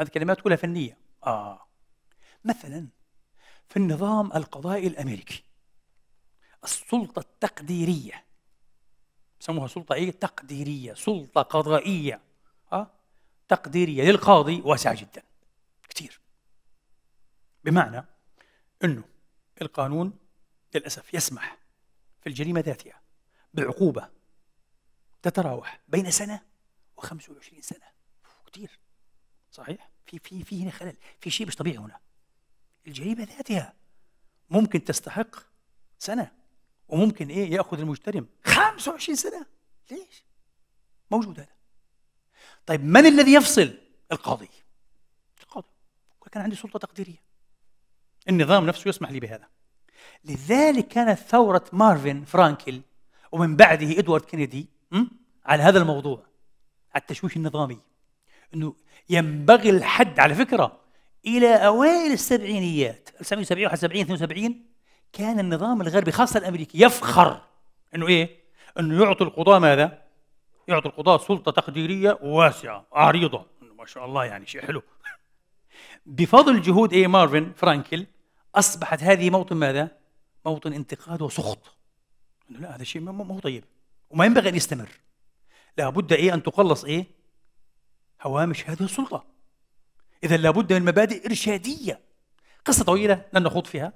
هذه كلمات كلها فنية آه مثلا في النظام القضائي الأمريكي السلطة التقديرية يسموها سلطة إيه؟ تقديرية سلطة قضائية آه؟ تقديرية للقاضي واسعة جدا كثير بمعنى أنه القانون للأسف يسمح في الجريمة ذاتها بعقوبة تتراوح بين سنة و25 سنة كثير صحيح في في في هنا خلل في شيء مش طبيعي هنا الجريمه ذاتها ممكن تستحق سنه وممكن ايه ياخذ المجترم 25 سنه ليش موجود هذا طيب من الذي يفصل القاضي القاضي كان عندي سلطه تقديريه النظام نفسه يسمح لي بهذا لذلك كانت ثوره مارفن فرانكل ومن بعده ادوارد كينيدي على هذا الموضوع على التشويش النظامي انه ينبغي الحد على فكره الى اوائل السبعينيات 1970 71 72 كان النظام الغربي خاصه الامريكي يفخر انه ايه؟ انه يعطي القضاه ماذا؟ يعطي القضاه سلطه تقديريه واسعه عريضه ما شاء الله يعني شيء حلو بفضل جهود اي مارفن فرانكل اصبحت هذه موطن ماذا؟ موطن انتقاد وسخط انه لا هذا شيء مو طيب وما ينبغي ان يستمر لابد ايه ان تقلص ايه هوامش هذه السلطة إذا لابد من مبادئ إرشادية قصة طويلة لن نخوض فيها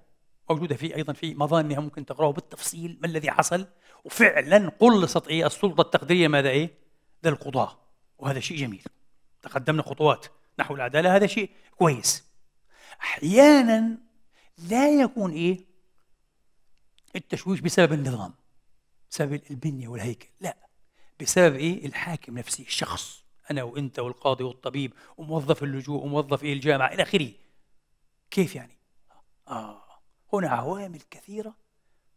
موجودة في أيضا في مظانها ممكن تقرأه بالتفصيل ما الذي حصل وفعلا قلصت إيه السلطة التقديرية ماذا إيه ذا القضاة وهذا شيء جميل تقدمنا خطوات نحو العدالة هذا شيء كويس أحيانا لا يكون إيه التشويش بسبب النظام بسبب البنية والهيكل لا بسبب إيه الحاكم نفسه الشخص انا وانت والقاضي والطبيب وموظف اللجوء وموظف ايه الجامعه الى اخره كيف يعني اه هنا عوامل كثيره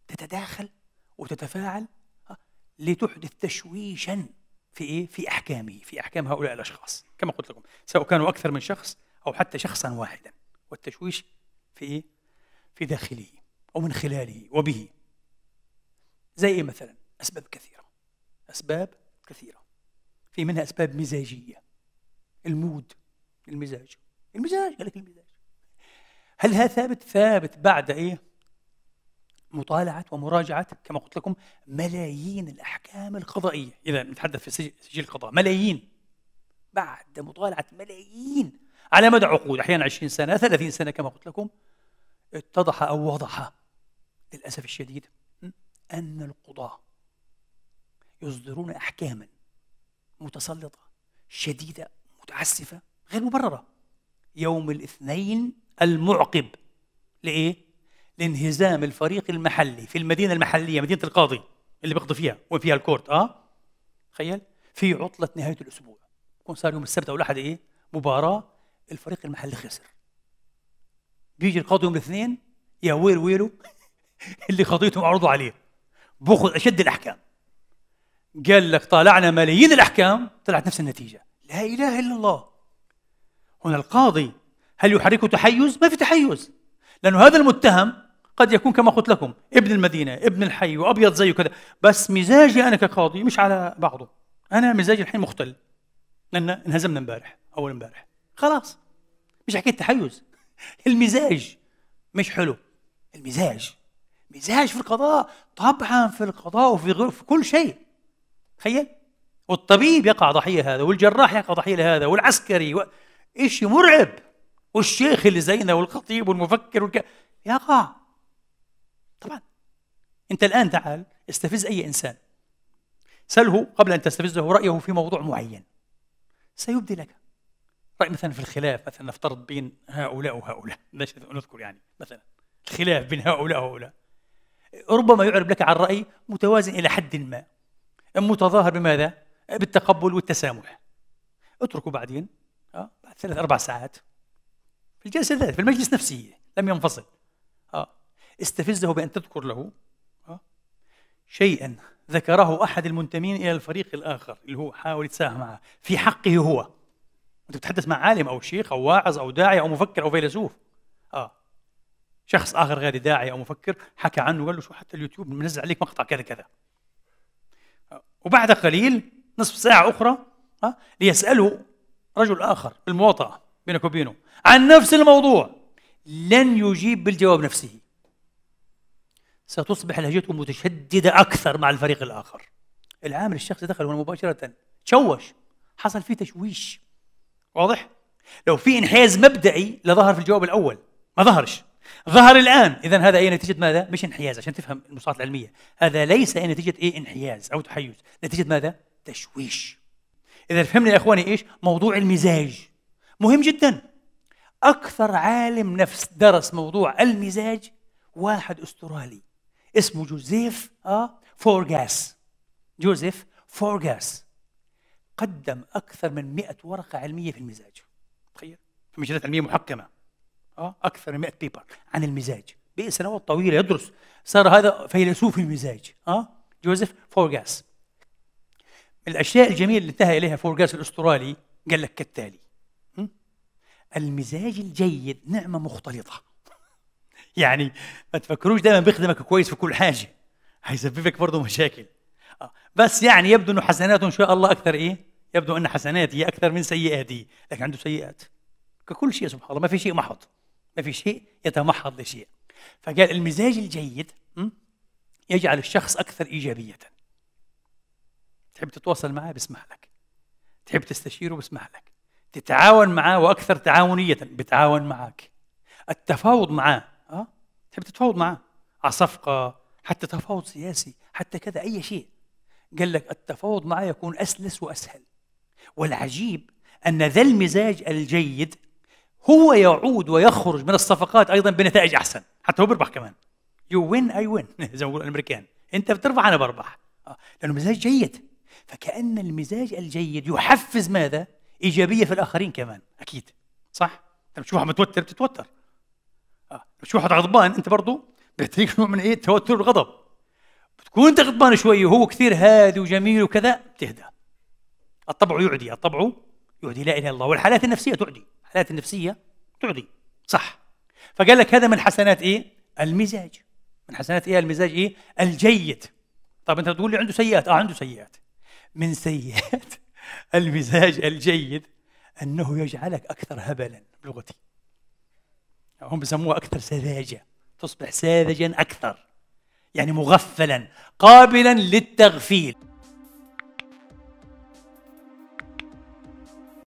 تتداخل وتتفاعل آه، لتحدث تشويشا في ايه في احكامه في احكام هؤلاء الاشخاص كما قلت لكم سواء كانوا اكثر من شخص او حتى شخصا واحدا والتشويش في ايه في داخله ومن خلاله وبه زي ايه مثلا اسباب كثيره اسباب كثيره في منها أسباب مزاجية المود المزاج المزاج قال لك المزاج هل هذا ثابت؟ ثابت بعد إيه؟ مطالعة ومراجعة كما قلت لكم ملايين الأحكام القضائية إذا نتحدث في سجل القضاء ملايين بعد مطالعة ملايين على مدى عقود أحيانا 20 سنة 30 سنة كما قلت لكم اتضح أو وضح للأسف الشديد أن القضاة يصدرون أحكاما متسلطة شديدة متعسفة غير مبررة يوم الاثنين المعقب لإيه؟ لانهزام الفريق المحلي في المدينة المحلية مدينة القاضي اللي بيقضوا فيها وفيها الكورت اه تخيل في عطلة نهاية الأسبوع يكون صار يوم السبت أو الأحد إيه؟ مباراة الفريق المحلي خسر بيجي القاضي يوم الاثنين يا ويل ويله اللي قضيتهم عرضوا عليه بأخذ أشد الأحكام قال لك طالعنا ملايين الأحكام طلعت نفس النتيجة لا إله إلا الله هنا القاضي هل يحركه تحيز؟ ما في تحيز لأن هذا المتهم قد يكون كما قلت لكم ابن المدينة ابن الحي وأبيض زيه كذا بس مزاجي أنا كقاضي مش على بعضه أنا مزاجي الحين مختل لأن انهزمنا امبارح أول امبارح خلاص مش حكيت تحيز المزاج مش حلو المزاج مزاج في القضاء طبعا في القضاء وفي غير في كل شيء تخيل والطبيب يقع ضحيه هذا والجراح يقع ضحيه لهذا والعسكري و... شيء مرعب والشيخ اللي زينا والخطيب والمفكر والك... يقع طبعا انت الان تعال استفز اي انسان سله قبل ان تستفزه رايه في موضوع معين سيبدي لك راي مثلا في الخلاف مثلا نفترض بين هؤلاء وهؤلاء نذكر يعني مثلا الخلاف بين هؤلاء وهؤلاء ربما يعرب لك عن راي متوازن الى حد ما متظاهر بماذا؟ بالتقبل والتسامح اتركه بعدين اه بعد ثلاث اربع ساعات في الجلسه ذات في المجلس نفسه لم ينفصل اه استفزه بان تذكر له اه شيئا ذكره احد المنتمين الى الفريق الاخر اللي هو حاول يتساهم معه في حقه هو انت بتتحدث مع عالم او شيخ او واعظ او داعي او مفكر او فيلسوف اه شخص اخر غير داعي او مفكر حكى عنه وقال له شو حتى اليوتيوب منزل عليك مقطع كذا كذا وبعد قليل نصف ساعة أخرى ليسأله رجل آخر بالمواطأة بينك وبينه عن نفس الموضوع لن يجيب بالجواب نفسه ستصبح لهجته متشددة أكثر مع الفريق الآخر العامل الشخصي دخل هنا مباشرة تشوش حصل فيه تشويش واضح؟ لو في انحياز مبدئي لظهر في الجواب الأول ما ظهرش ظهر الآن إذا هذا أي نتيجة ماذا؟ مش انحياز عشان تفهم المصطلحات العلمية هذا ليس أي نتيجة إيه انحياز أو تحيز نتيجة ماذا؟ تشويش إذا فهمنا يا إخواني إيش؟ موضوع المزاج مهم جدا أكثر عالم نفس درس موضوع المزاج واحد أسترالي اسمه جوزيف آه فورغاس جوزيف فورغاس قدم أكثر من 100 ورقة علمية في المزاج تخيل في مجلات علمية محكمة اه اكثر من 100 بيبر عن المزاج بقي سنوات طويله يدرس صار هذا فيلسوف المزاج اه جوزيف فورجاس من الاشياء الجميله اللي انتهى اليها فورجاس الاسترالي قال لك كالتالي المزاج الجيد نعمه مختلطه يعني ما تفكروش دايما بيخدمك كويس في كل حاجه هيسببك برضه مشاكل آه، بس يعني يبدو انه حسناته ان شاء الله اكثر ايه يبدو ان حسناتي اكثر من سيئاتي لكن عنده سيئات ككل شيء سبحان الله ما في شيء محض ما في شيء يتمحض لشيء فقال المزاج الجيد يجعل الشخص أكثر إيجابية تحب تتواصل معه بسمح لك تحب تستشيره بسمح لك تتعاون معه وأكثر تعاونية بتعاون معك التفاوض معاه أه؟ تحب تتفاوض معاه على صفقة حتى تفاوض سياسي حتى كذا أي شيء قال لك التفاوض معه يكون أسلس وأسهل والعجيب أن ذا المزاج الجيد هو يعود ويخرج من الصفقات ايضا بنتائج احسن حتى هو بيربح كمان يو وين اي وين زي ما بيقول الامريكان انت بتربح انا بربح آه. لانه مزاج جيد فكان المزاج الجيد يحفز ماذا ايجابيه في الاخرين كمان اكيد صح انت بتشوف واحد متوتر بتتوتر اه بتشوف واحد غضبان انت برضه بيعطيك نوع من ايه التوتر والغضب بتكون انت غضبان شوي وهو كثير هادي وجميل وكذا بتهدى الطبع يعدي الطبع يعدي لا اله الا الله والحالات النفسيه تعدي الحالات النفسيه تعدي صح فقال لك هذا من حسنات ايه المزاج من حسنات ايه المزاج ايه الجيد طب انت تقول لي عنده سيئات اه عنده سيئات من سيئات المزاج الجيد انه يجعلك اكثر هبلا بلغتي يعني هم بسموه اكثر سذاجه تصبح ساذجا اكثر يعني مغفلا قابلا للتغفيل